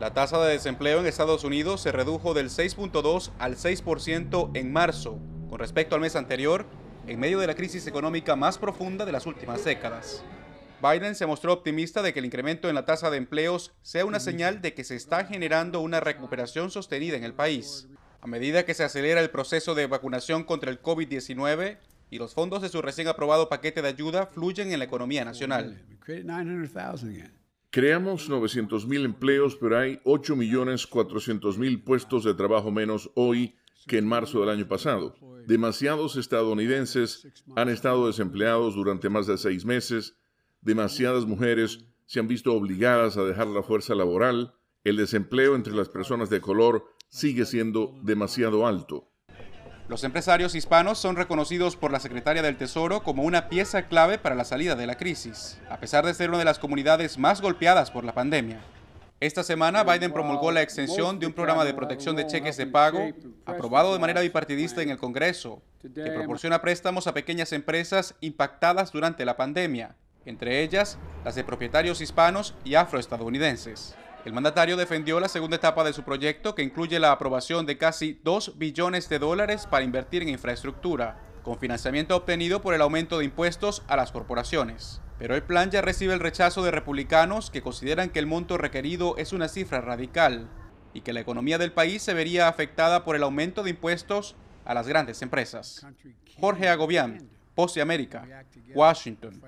La tasa de desempleo en Estados Unidos se redujo del 6.2 al 6% en marzo, con respecto al mes anterior, en medio de la crisis económica más profunda de las últimas décadas. Biden se mostró optimista de que el incremento en la tasa de empleos sea una señal de que se está generando una recuperación sostenida en el país. A medida que se acelera el proceso de vacunación contra el COVID-19 y los fondos de su recién aprobado paquete de ayuda fluyen en la economía nacional. Creamos 900.000 empleos, pero hay 8.400.000 puestos de trabajo menos hoy que en marzo del año pasado. Demasiados estadounidenses han estado desempleados durante más de seis meses. Demasiadas mujeres se han visto obligadas a dejar la fuerza laboral. El desempleo entre las personas de color sigue siendo demasiado alto. Los empresarios hispanos son reconocidos por la secretaria del Tesoro como una pieza clave para la salida de la crisis, a pesar de ser una de las comunidades más golpeadas por la pandemia. Esta semana, Biden promulgó la extensión de un programa de protección de cheques de pago aprobado de manera bipartidista en el Congreso, que proporciona préstamos a pequeñas empresas impactadas durante la pandemia, entre ellas las de propietarios hispanos y afroestadounidenses. El mandatario defendió la segunda etapa de su proyecto que incluye la aprobación de casi 2 billones de dólares para invertir en infraestructura, con financiamiento obtenido por el aumento de impuestos a las corporaciones. Pero el plan ya recibe el rechazo de republicanos que consideran que el monto requerido es una cifra radical y que la economía del país se vería afectada por el aumento de impuestos a las grandes empresas. Jorge Agobián, Pose América, Washington.